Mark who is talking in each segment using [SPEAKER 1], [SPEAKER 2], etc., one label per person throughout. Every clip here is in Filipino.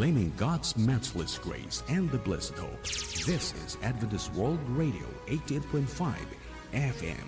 [SPEAKER 1] proclaiming God's matchless grace and the blessed hope. This is Adventist World Radio 88.5 FM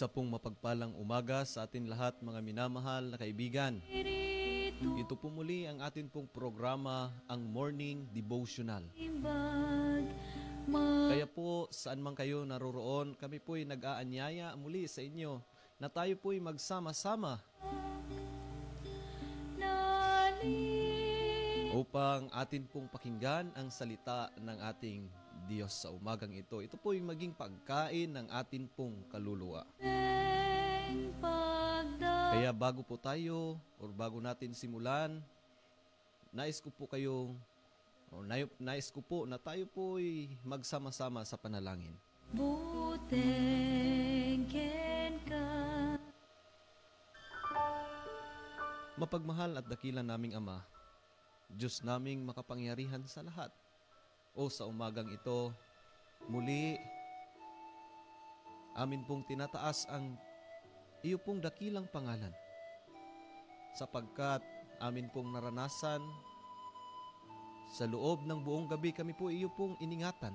[SPEAKER 2] Isa pong mapagpalang umaga sa atin lahat mga minamahal na kaibigan. Ito po muli ang atin pong programa, ang Morning Devotional. Kaya po, saan man kayo naroroon, kami po ay nag-aanyaya muli sa inyo na tayo po ay magsama-sama upang atin pong pakinggan ang salita ng ating Diyos sa umagang ito. Ito po yung maging pagkain ng atin pong kaluluwa. Kaya bago po tayo or bago natin simulan, nais ko po kayong o nais ko po na tayo po ay magsama-sama sa panalangin.
[SPEAKER 1] Butengken ka.
[SPEAKER 2] Mapagmahal at dakilan naming Ama, Diyos naming makapangyarihan sa lahat, o sa umagang ito, muli, amin pong tinataas ang iyo pong dakilang pangalan sapagkat amin pong naranasan sa loob ng buong gabi kami po iyo pong iningatan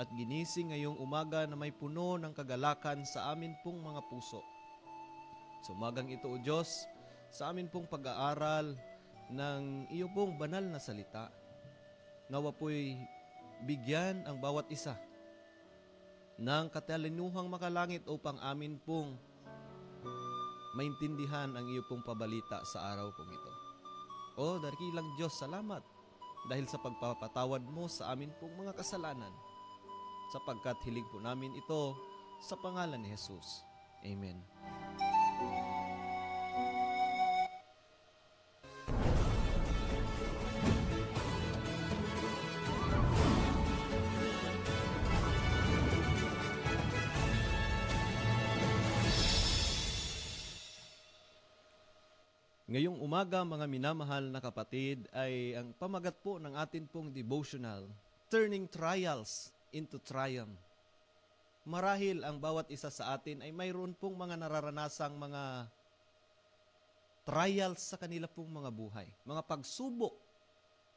[SPEAKER 2] at ginising ngayong umaga na may puno ng kagalakan sa amin pong mga puso. Sumagang ito o Diyos sa amin pong pag-aaral ng iyo pong banal na salita. Ngawa po'y bigyan ang bawat isa ng katalinuhang makalangit upang amin pong maintindihan ang iyo pong pabalita sa araw pong ito. O, oh, dakilang Diyos, salamat dahil sa pagpapatawad mo sa amin pong mga kasalanan sapagkat hiling po namin ito sa pangalan ni Jesus. Amen. Ngayong umaga mga minamahal na kapatid ay ang pamagat po ng atin pong devotional, Turning Trials into Triumph. Marahil ang bawat isa sa atin ay mayroon pong mga nararanasang mga trials sa kanila pong mga buhay, mga pagsubok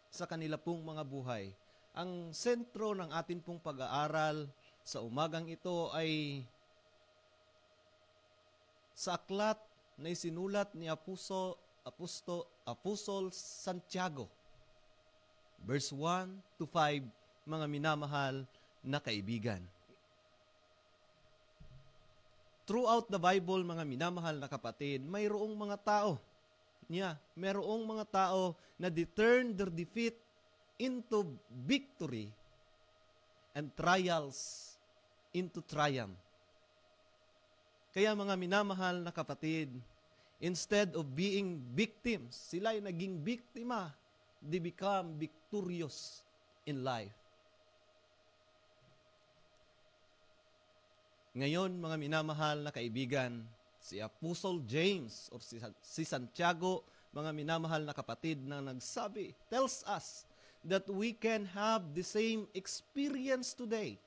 [SPEAKER 2] sa kanila pong mga buhay. Ang sentro ng atin pong pag-aaral sa umagang ito ay sa aklat na isinulat ni Apuso Aposto, Apostol Santiago, verse 1 to 5, mga minamahal na kaibigan. Throughout the Bible, mga minamahal na kapatid, mayroong mga tao niya, yeah, mayroong mga tao na they turn their defeat into victory and trials into triumph. Kaya mga minamahal na kapatid, Instead of being victims, sila ay naging biktima. They become victorious in life. Ngayon, mga minamahal na kaibigan, si Apostle James or si, si Santiago, mga minamahal na kapatid na nagsabi, tells us that we can have the same experience today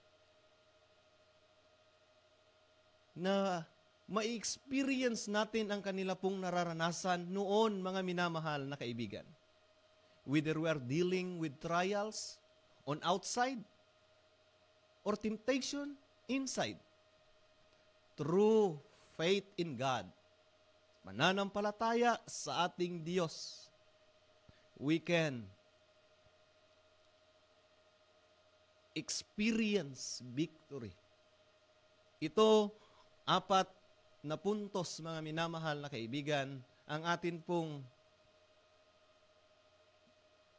[SPEAKER 2] na ma-experience natin ang kanila pong nararanasan noon, mga minamahal na kaibigan. Whether we are dealing with trials on outside or temptation inside. True faith in God. Mananampalataya sa ating Diyos. We can experience victory. Ito, apat na puntos mga minamahal na kaibigan, ang atin pong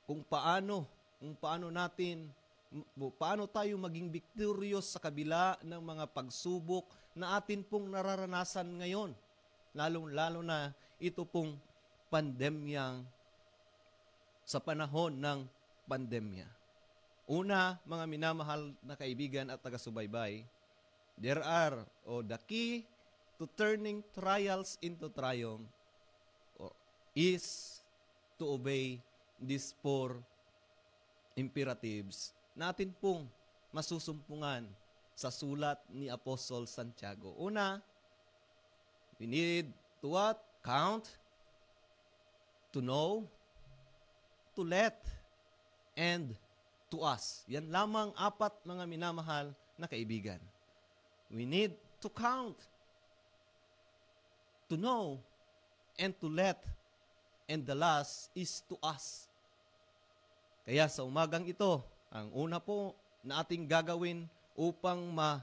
[SPEAKER 2] kung paano, kung paano natin, paano tayo maging victorious sa kabila ng mga pagsubok na atin pong nararanasan ngayon. Lalong-lalo na ito pong pandemyang sa panahon ng pandemya. Una, mga minamahal na kaibigan at taga-subaybay, there are o the key to turning trials into triumph is to obey these four imperatives natin pong masusumpungan sa sulat ni Apostle Santiago. Una, we need to what? Count, to know, to let, and to us. Yan lamang apat mga minamahal na kaibigan. We need to count to know and to let. And the last is to us. Kaya sa umagang ito, ang una po na ating gagawin upang ma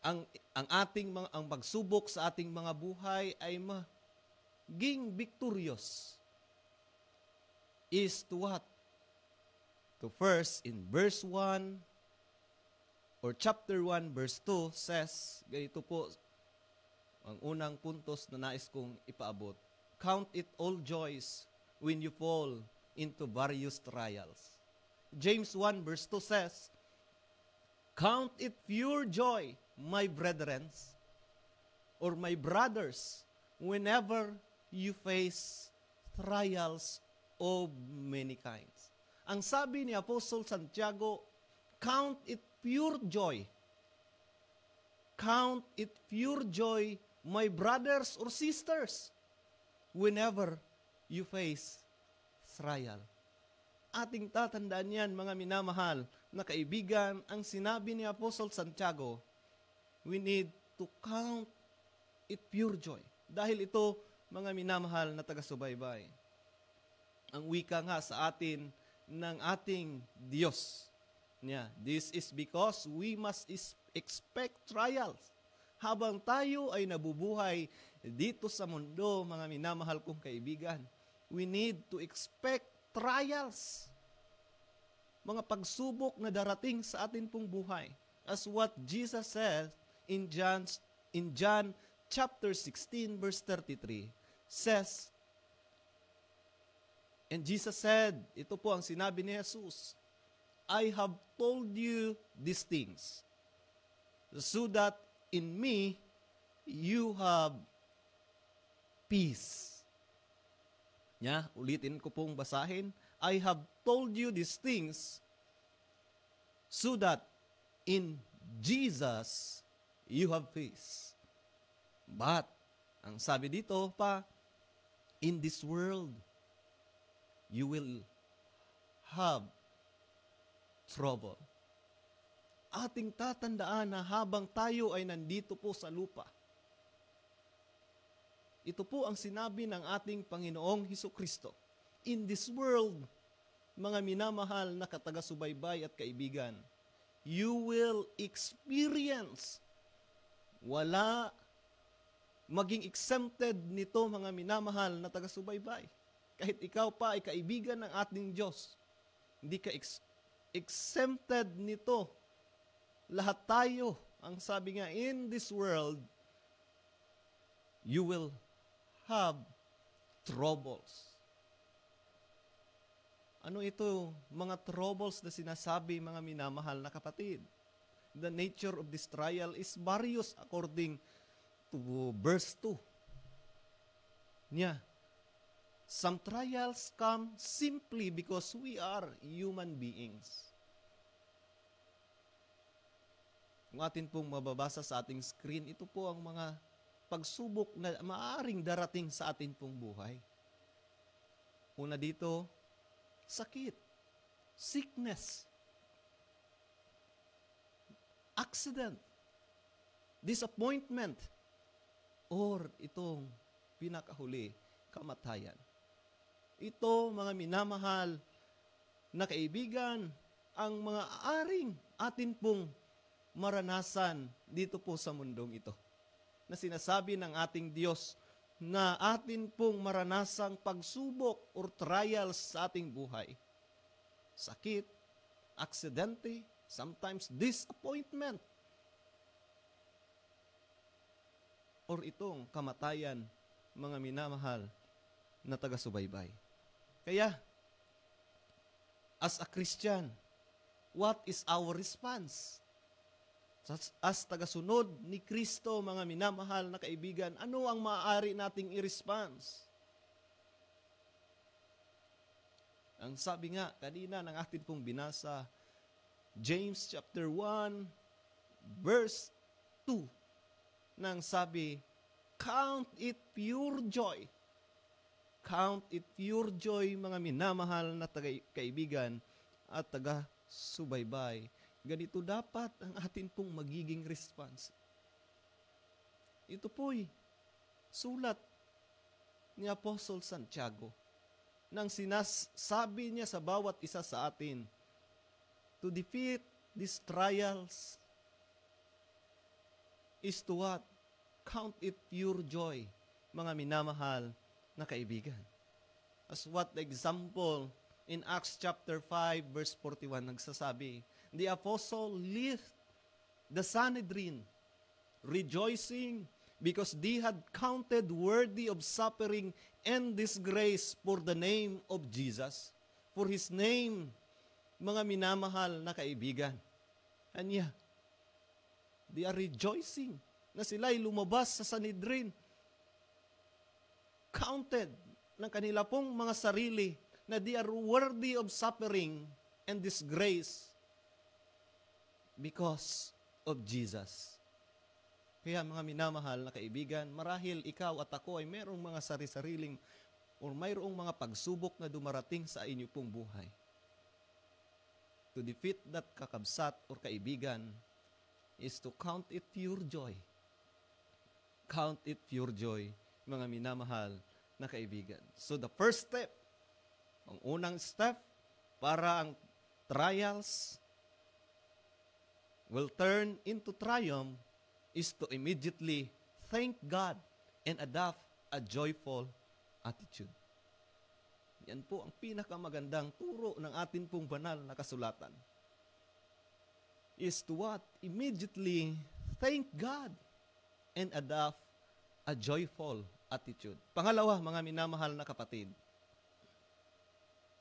[SPEAKER 2] ang ang ating mga ang pagsubok sa ating mga buhay ay maging victorious is to what? To first in verse 1 or chapter 1 verse 2 says ganito po ang unang puntos na nais kong ipaabot, count it all joys when you fall into various trials. James 1 verse 2 says, Count it pure joy, my brethren, or my brothers, whenever you face trials of many kinds. Ang sabi ni Apostle Santiago, count it pure joy. Count it pure joy my brothers or sisters, whenever you face trial. Ating tatandaan yan, mga minamahal na kaibigan, ang sinabi ni Apostle Santiago, we need to count it pure joy. Dahil ito, mga minamahal na taga-subaybay. Ang wika nga sa atin ng ating Diyos. Yeah, this is because we must expect trials habang tayo ay nabubuhay dito sa mundo, mga minamahal kong kaibigan. We need to expect trials. Mga pagsubok na darating sa atin pong buhay. As what Jesus said in John, in John chapter 16 verse 33 says, And Jesus said, ito po ang sinabi ni Jesus, I have told you these things so that in me you have peace. Nya, ulitin ko pong basahin. I have told you these things so that in Jesus you have peace. But, ang sabi dito pa, in this world you will have trouble ating tatandaan na habang tayo ay nandito po sa lupa. Ito po ang sinabi ng ating Panginoong Hesus Kristo. In this world, mga minamahal na katagasubaybay at kaibigan, you will experience wala maging exempted nito mga minamahal na taga-subaybay. Kahit ikaw pa ay kaibigan ng ating Diyos, hindi ka ex- exempted nito lahat tayo, ang sabi nga, in this world, you will have troubles. Ano ito, mga troubles na sinasabi mga minamahal na kapatid? The nature of this trial is various according to verse 2. Niya, some trials come simply because we are human beings. Kung atin pong mababasa sa ating screen, ito po ang mga pagsubok na maaring darating sa atin pong buhay. Una dito, sakit, sickness, accident, disappointment, or itong pinakahuli, kamatayan. Ito, mga minamahal na kaibigan, ang mga aring atin pong maranasan dito po sa mundong ito. Na sinasabi ng ating Diyos na atin pong maranasang pagsubok or trials sa ating buhay. Sakit, aksidente, sometimes disappointment, or itong kamatayan, mga minamahal na taga-subaybay. Kaya, as a Christian, what is our response? as tagasunod ni Kristo, mga minamahal na kaibigan, ano ang maaari nating i-response? Ang sabi nga kanina ng atin pong binasa, James chapter 1, verse 2, nang sabi, Count it pure joy. Count it pure joy, mga minamahal na taga- kaibigan at taga-subaybay Ganito dapat ang atin pong magiging response. Ito po'y sulat ni Apostol Santiago nang sinasabi niya sa bawat isa sa atin to defeat these trials is to what? Count it pure joy, mga minamahal na kaibigan. As what the example in Acts chapter 5 verse 41 nagsasabi, the apostle left the Sanhedrin, rejoicing because they had counted worthy of suffering and disgrace for the name of Jesus, for His name, mga minamahal na kaibigan. And yeah, they are rejoicing na sila'y lumabas sa Sanhedrin, counted ng kanila pong mga sarili na they are worthy of suffering and disgrace because of Jesus. Kaya mga minamahal na kaibigan, marahil ikaw at ako ay mayroong mga sari-sariling o mayroong mga pagsubok na dumarating sa inyo pong buhay. To defeat that kakabsat or kaibigan is to count it pure joy. Count it pure joy, mga minamahal na kaibigan. So the first step, ang unang step para ang trials, will turn into triumph is to immediately thank God and adopt a joyful attitude. Yan po ang pinakamagandang turo ng atin pong banal na kasulatan. Is to what? Immediately thank God and adopt a joyful attitude. Pangalawa, mga minamahal na kapatid,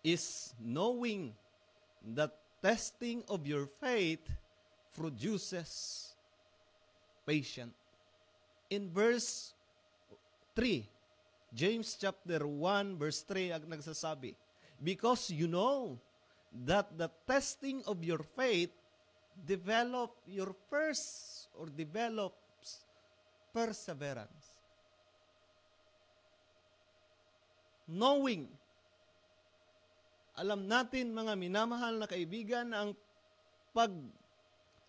[SPEAKER 2] is knowing that testing of your faith produces patient. In verse 3, James chapter 1 verse 3 ang nagsasabi, Because you know that the testing of your faith develop your first or develops perseverance. Knowing, alam natin mga minamahal na kaibigan, ang pag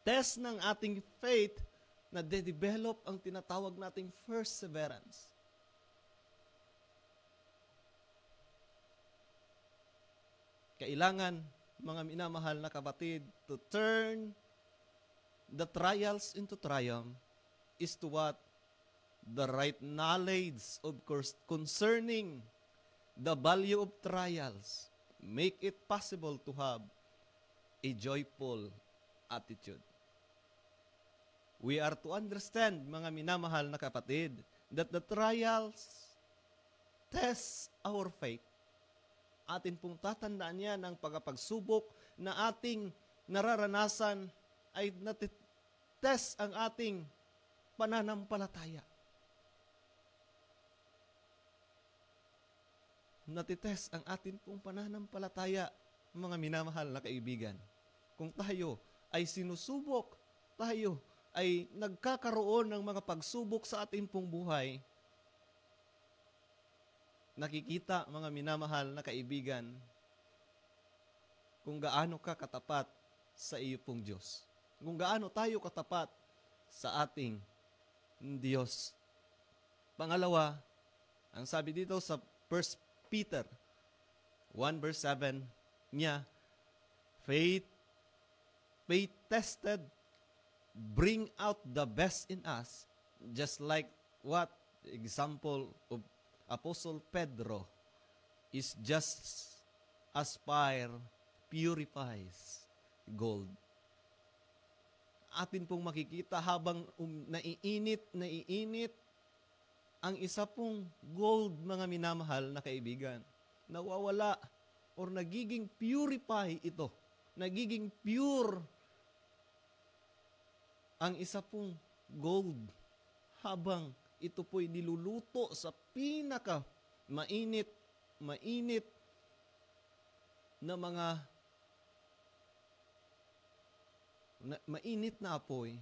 [SPEAKER 2] test ng ating faith na de-develop ang tinatawag nating perseverance. Kailangan, mga minamahal na kapatid, to turn the trials into triumph is to what? The right knowledge of course concerning the value of trials make it possible to have a joyful attitude. We are to understand, mga minamahal na kapatid, that the trials test our faith. Atin pong tatandaan yan ang pagkapagsubok na ating nararanasan ay natitest ang ating pananampalataya. Natitest ang atin pong pananampalataya, mga minamahal na kaibigan. Kung tayo ay sinusubok, tayo ay nagkakaroon ng mga pagsubok sa ating pong buhay, nakikita mga minamahal na kaibigan kung gaano ka katapat sa iyo pong Diyos. Kung gaano tayo katapat sa ating Diyos. Pangalawa, ang sabi dito sa 1 Peter 1 verse 7 niya, faith, faith tested bring out the best in us, just like what example of Apostle Pedro is just aspire, purifies gold. Atin pong makikita habang um, naiinit, naiinit, ang isa pong gold mga minamahal na kaibigan, nawawala or nagiging purify ito, nagiging pure ang isa pong gold habang ito po'y niluluto sa pinaka mainit, mainit na mga na, mainit na apoy,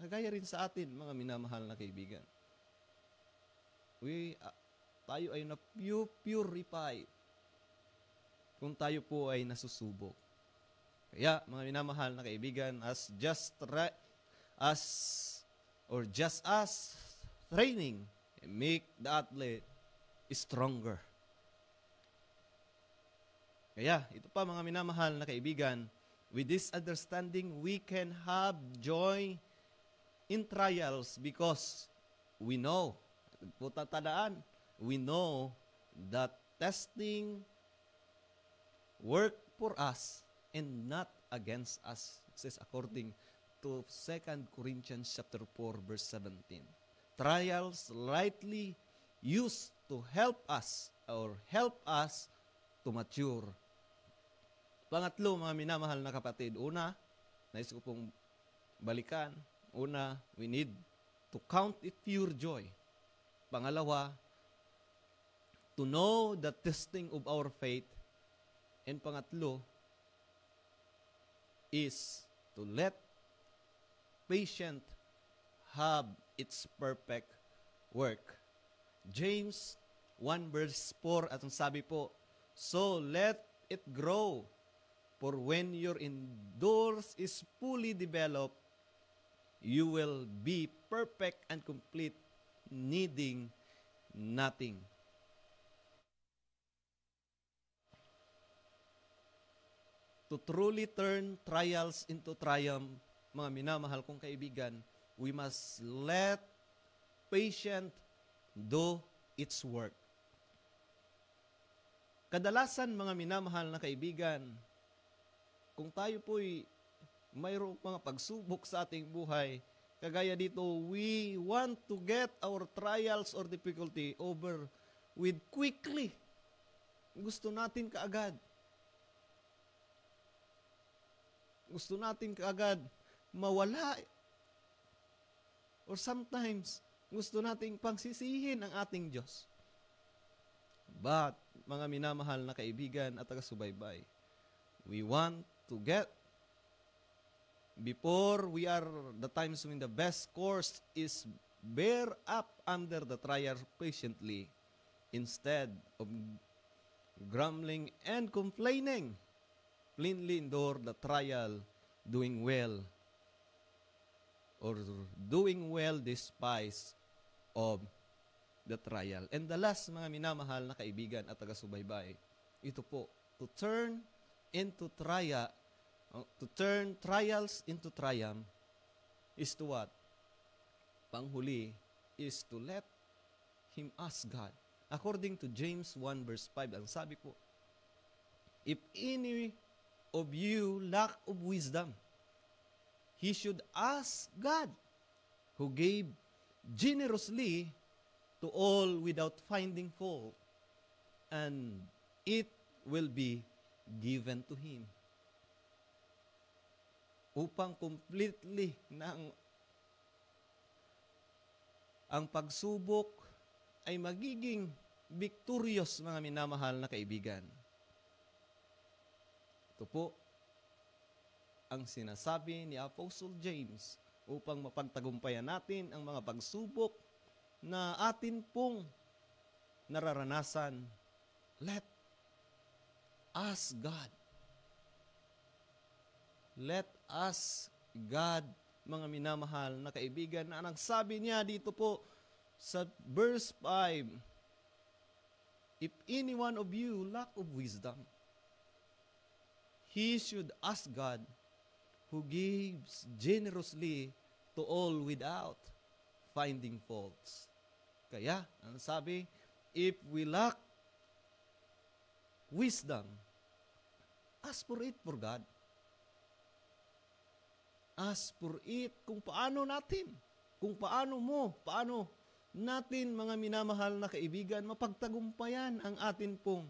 [SPEAKER 2] kagaya rin sa atin, mga minamahal na kaibigan. We, uh, tayo ay na-purify kung tayo po ay nasusubok. Kaya, mga minamahal na kaibigan, as just right, as or just as training eh, make the athlete stronger. Kaya, ito pa mga minamahal na kaibigan, with this understanding, we can have joy in trials because we know, putatadaan, we know that testing work for us and not against us. It says according to to 2 Corinthians chapter 4 verse 17. Trials rightly used to help us or help us to mature. Pangatlo, mga minamahal na kapatid, una, nais ko pong balikan. Una, we need to count it pure joy. Pangalawa, to know the testing of our faith. And pangatlo, is to let patient have its perfect work. James 1 verse 4 at ang sabi po, So let it grow, for when your indoors is fully developed, you will be perfect and complete, needing nothing. To truly turn trials into triumph, mga minamahal kong kaibigan, we must let patient do its work. Kadalasan mga minamahal na kaibigan, kung tayo po'y mayroong mga pagsubok sa ating buhay, kagaya dito, we want to get our trials or difficulty over with quickly. Gusto natin kaagad. Gusto natin kaagad mawala. Or sometimes, gusto nating pangsisihin ang ating Diyos. But, mga minamahal na kaibigan at taga we want to get before we are the times when the best course is bear up under the trial patiently instead of grumbling and complaining. Plainly endure the trial doing well or doing well despite of the trial. And the last, mga minamahal na kaibigan at taga-subaybay, ito po, to turn into trial, oh, to turn trials into triumph is to what? Panghuli is to let him ask God. According to James 1 verse 5, ang sabi po, If any of you lack of wisdom, he should ask God who gave generously to all without finding fault and it will be given to him upang completely ng ang pagsubok ay magiging victorious mga minamahal na kaibigan. Ito po ang sinasabi ni Apostle James upang mapagtagumpayan natin ang mga pagsubok na atin pong nararanasan. Let us God. Let us God, mga minamahal na kaibigan, na ang sabi niya dito po sa verse 5, If any one of you lack of wisdom, he should ask God who gives generously to all without finding faults. Kaya, ang sabi, if we lack wisdom, ask for it for God. Ask for it kung paano natin, kung paano mo, paano natin mga minamahal na kaibigan mapagtagumpayan ang atin pong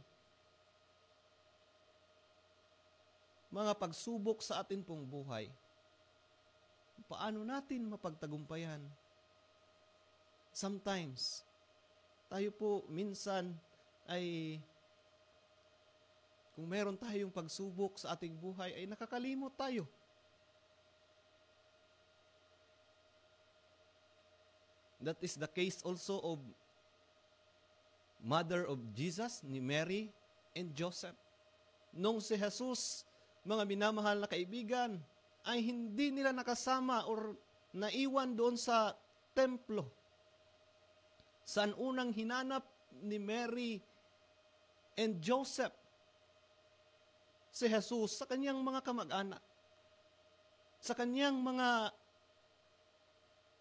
[SPEAKER 2] mga pagsubok sa atin pong buhay, paano natin mapagtagumpayan? Sometimes, tayo po minsan ay kung meron tayong pagsubok sa ating buhay ay nakakalimot tayo. That is the case also of mother of Jesus ni Mary and Joseph. Nung si Jesus mga minamahal na kaibigan, ay hindi nila nakasama or naiwan doon sa templo. Saan unang hinanap ni Mary and Joseph si Jesus sa kanyang mga kamag-anak, sa kanyang mga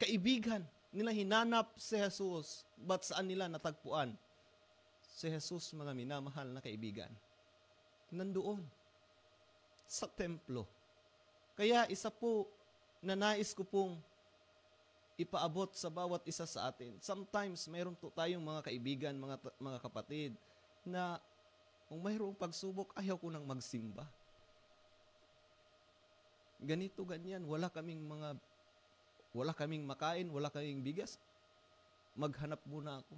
[SPEAKER 2] kaibigan nila hinanap si Jesus, but saan nila natagpuan? Si Jesus, mga minamahal na kaibigan, nandoon sa templo. Kaya isa po na nais ko pong ipaabot sa bawat isa sa atin. Sometimes, mayroon po tayong mga kaibigan, mga, mga kapatid, na kung mayroong pagsubok, ayaw ko nang magsimba. Ganito, ganyan, wala kaming mga, wala kaming makain, wala kaming bigas, maghanap muna ako.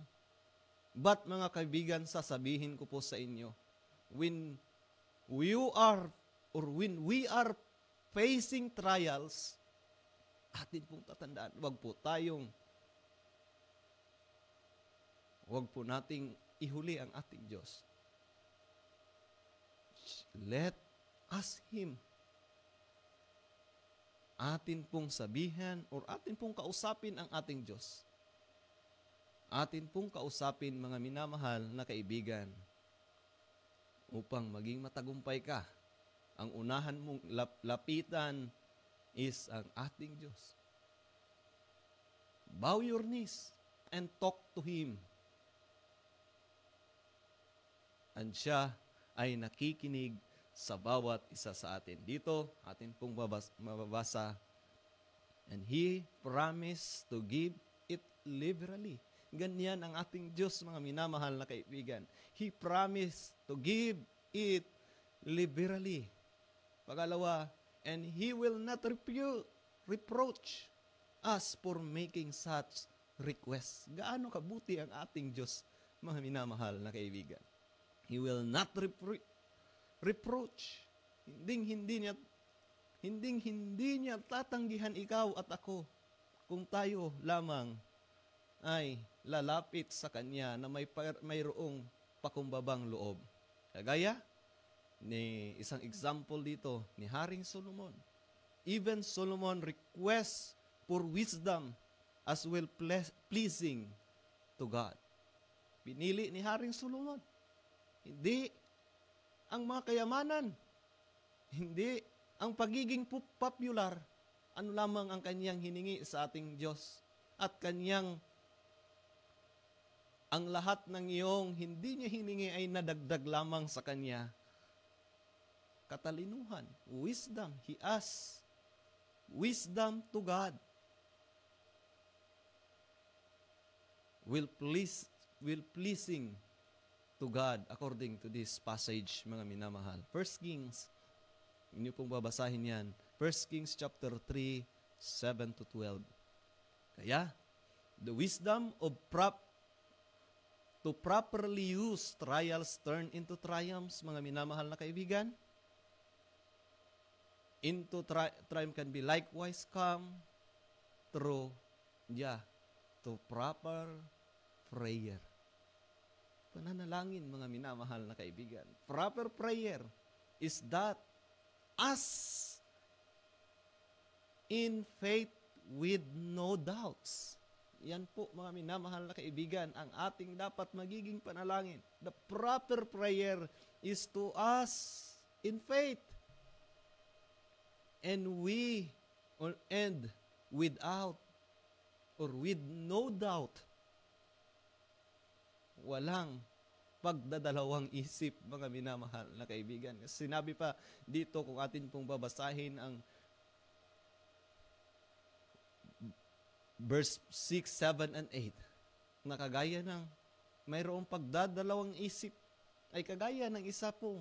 [SPEAKER 2] But mga kaibigan, sasabihin ko po sa inyo, when you are or when we are facing trials, atin pong tatandaan, wag po tayong wag po nating ihuli ang ating Diyos. Let us Him. Atin pong sabihan or atin pong kausapin ang ating Diyos. Atin pong kausapin mga minamahal na kaibigan upang maging matagumpay ka ang unahan mong lap- lapitan is ang ating Diyos. Bow your knees and talk to Him. And siya ay nakikinig sa bawat isa sa atin. Dito, atin pong babas- mababasa, And He promised to give it liberally. Ganyan ang ating Diyos, mga minamahal na kaibigan. He promised to give it liberally. Pangalawa, and He will not repu- reproach us for making such request. Gaano kabuti ang ating Diyos, mga minamahal na kaibigan. He will not repro- reproach. Hinding hindi niya hinding hindi niya tatanggihan ikaw at ako kung tayo lamang ay lalapit sa kanya na may mayroong pakumbabang loob. Kagaya ni isang example dito ni Haring Solomon. Even Solomon requests for wisdom as well pleasing to God. Pinili ni Haring Solomon. Hindi ang mga kayamanan. Hindi ang pagiging popular. Ano lamang ang kanyang hiningi sa ating Diyos at kanyang ang lahat ng iyong hindi niya hiningi ay nadagdag lamang sa kanya katalinuhan, wisdom. He asks wisdom to God will please will pleasing to God according to this passage mga minamahal. 1 Kings inyo pong babasahin 'yan. 1 Kings chapter 3 7 to 12. Kaya the wisdom of prop to properly use trials turn into triumphs mga minamahal na kaibigan into tri- triumph can be likewise come through yeah, to proper prayer. Pananalangin mga minamahal na kaibigan. Proper prayer is that us in faith with no doubts. Yan po mga minamahal na kaibigan ang ating dapat magiging panalangin. The proper prayer is to us in faith and we or and without or with no doubt walang pagdadalawang isip mga minamahal na kaibigan. Kasi sinabi pa dito kung atin pong babasahin ang verse 6, 7, and 8 na kagaya ng mayroong pagdadalawang isip ay kagaya ng isa pong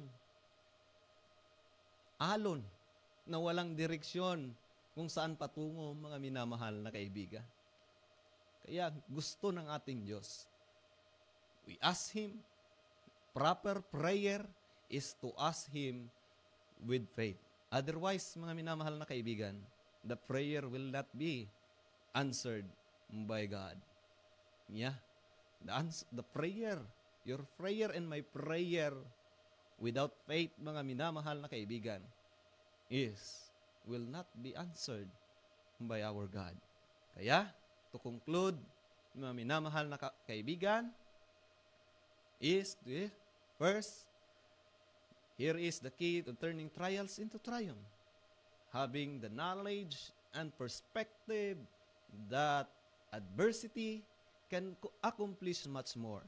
[SPEAKER 2] alon na walang direksyon kung saan patungo mga minamahal na kaibigan. Kaya gusto ng ating Diyos. We ask Him. Proper prayer is to ask Him with faith. Otherwise, mga minamahal na kaibigan, the prayer will not be answered by God. Yeah. The, ans- the prayer, your prayer and my prayer without faith, mga minamahal na kaibigan, is will not be answered by our God. Kaya, to conclude, mga minamahal na ka- kaibigan, is the first, here is the key to turning trials into triumph. Having the knowledge and perspective that adversity can accomplish much more.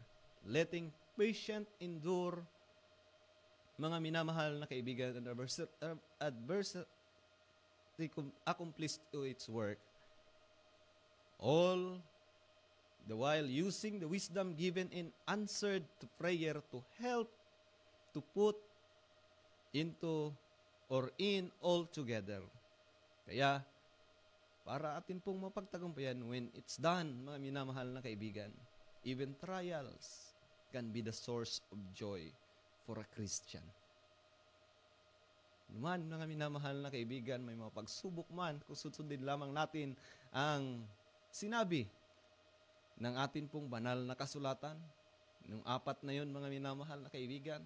[SPEAKER 2] Letting patient endure mga minamahal na kaibigan and adversary, uh, adversary accomplished to its work, all the while using the wisdom given in answered to prayer to help to put into or in all together. Kaya, para atin pong mapagtagumpayan when it's done, mga minamahal na kaibigan, even trials can be the source of joy for a Christian. Man, mga minamahal na kaibigan, may mga pagsubok man, kung susundin lamang natin ang sinabi ng atin pong banal na kasulatan, nung apat na yon mga minamahal na kaibigan,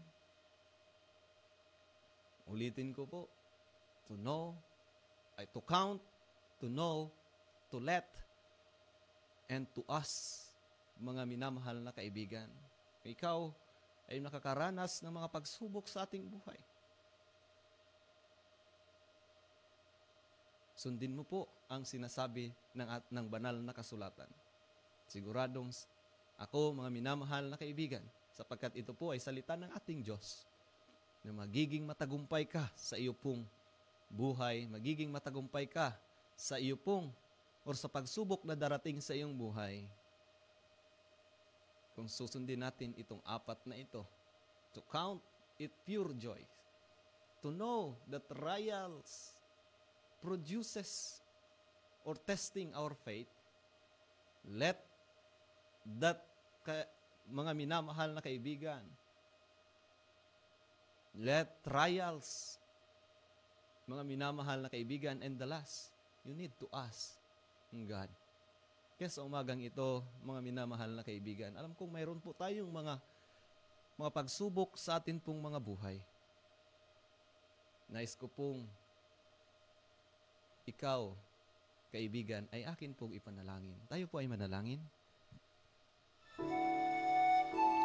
[SPEAKER 2] ulitin ko po, to know, ay to count, to know, to let, and to us, mga minamahal na kaibigan. Ikaw, ay nakakaranas ng mga pagsubok sa ating buhay. Sundin mo po ang sinasabi ng, ng banal na kasulatan. Siguradong ako, mga minamahal na kaibigan, sapagkat ito po ay salita ng ating Diyos na magiging matagumpay ka sa iyo pong buhay, magiging matagumpay ka sa iyo pong or sa pagsubok na darating sa iyong buhay, kung susundin natin itong apat na ito, to count it pure joy, to know that trials produces or testing our faith, let that ka, mga minamahal na kaibigan, let trials, mga minamahal na kaibigan, and the last, you need to ask God kaya sa umagang ito, mga minamahal na kaibigan, alam kong mayroon po tayong mga mga pagsubok sa atin pong mga buhay. Nais ko pong ikaw, kaibigan, ay akin pong ipanalangin. Tayo po ay manalangin.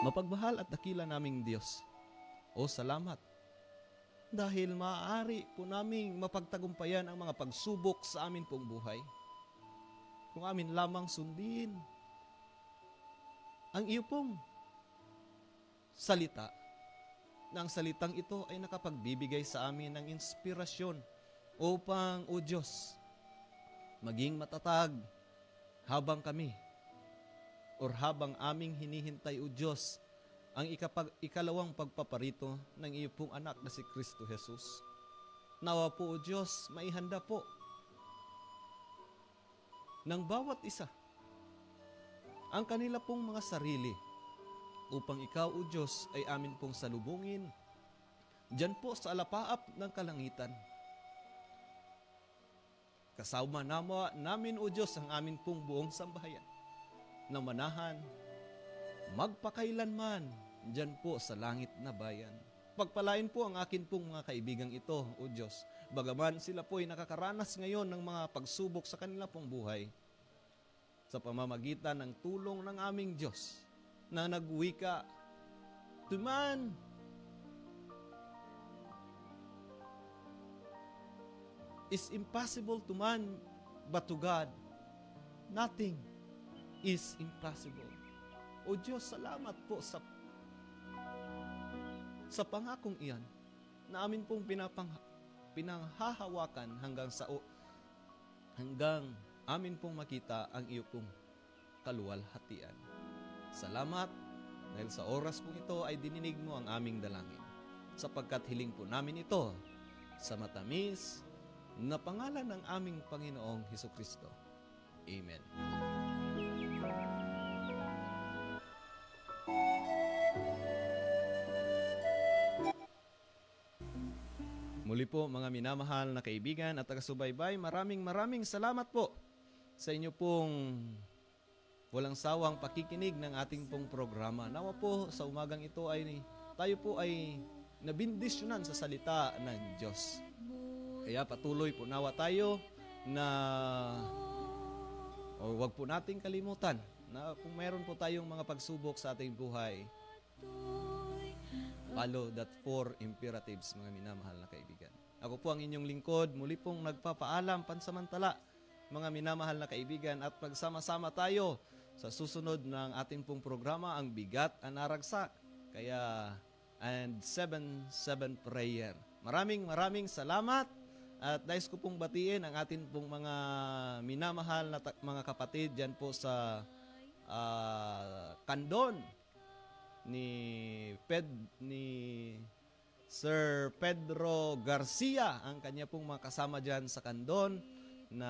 [SPEAKER 2] Mapagmahal at dakila naming Diyos, o salamat dahil maaari po naming mapagtagumpayan ang mga pagsubok sa amin pong buhay kung amin lamang sundin ang iyo pong salita na ang salitang ito ay nakapagbibigay sa amin ng inspirasyon upang, O Diyos, maging matatag habang kami or habang aming hinihintay, O Diyos, ang ikapag, ikalawang pagpaparito ng iyo pong anak na si Kristo Jesus. Nawa po, O Diyos, maihanda po ng bawat isa ang kanila pong mga sarili upang ikaw o Diyos ay amin pong salubungin dyan po sa alapaap ng kalangitan. Kasama namo namin o Diyos ang amin pong buong sambahayan na manahan magpakailanman dyan po sa langit na bayan. Pagpalain po ang akin pong mga kaibigang ito o Diyos Bagaman sila po ay nakakaranas ngayon ng mga pagsubok sa kanila pong buhay sa pamamagitan ng tulong ng aming Diyos na nagwika, to man. It's impossible to man, but to God, nothing is impossible. O Diyos, salamat po sa sa pangakong iyan na amin pong pinapangako pinanghahawakan hanggang sa o, hanggang amin pong makita ang iyo pong kaluwalhatian. Salamat dahil sa oras pong ito ay dininig mo ang aming dalangin sapagkat hiling po namin ito sa matamis na pangalan ng aming Panginoong Heso Kristo. Amen. po mga minamahal na kaibigan at taga-subaybay, maraming maraming salamat po sa inyo pong walang sawang pakikinig ng ating pong programa. Nawa po sa umagang ito ay tayo po ay nabindisyonan sa salita ng Diyos. Kaya patuloy po nawa tayo na o wag po nating kalimutan na kung meron po tayong mga pagsubok sa ating buhay, Follow that four imperatives, mga minamahal na kaibigan. Ako po ang inyong lingkod, muli pong nagpapaalam pansamantala, mga minamahal na kaibigan, at magsama-sama tayo sa susunod ng ating pong programa, ang Bigat Anaragsak. Kaya, and 7-7 prayer. Maraming maraming salamat at nais ko pong batiin ang atin pong mga minamahal na mga kapatid dyan po sa uh, Kandon, ni Ped ni Sir Pedro Garcia ang kanya pong mga kasama diyan sa Kandon na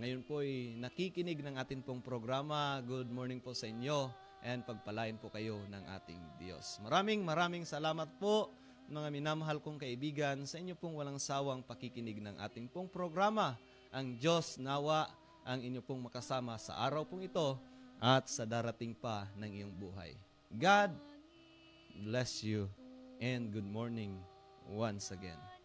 [SPEAKER 2] ngayon po ay nakikinig ng atin pong programa. Good morning po sa inyo and pagpalain po kayo ng ating Diyos. Maraming maraming salamat po mga minamahal kong kaibigan sa inyo pong walang sawang pakikinig ng ating pong programa. Ang Diyos nawa ang inyo pong makasama sa araw pong ito at sa darating pa ng iyong buhay. God bless you and good morning once again.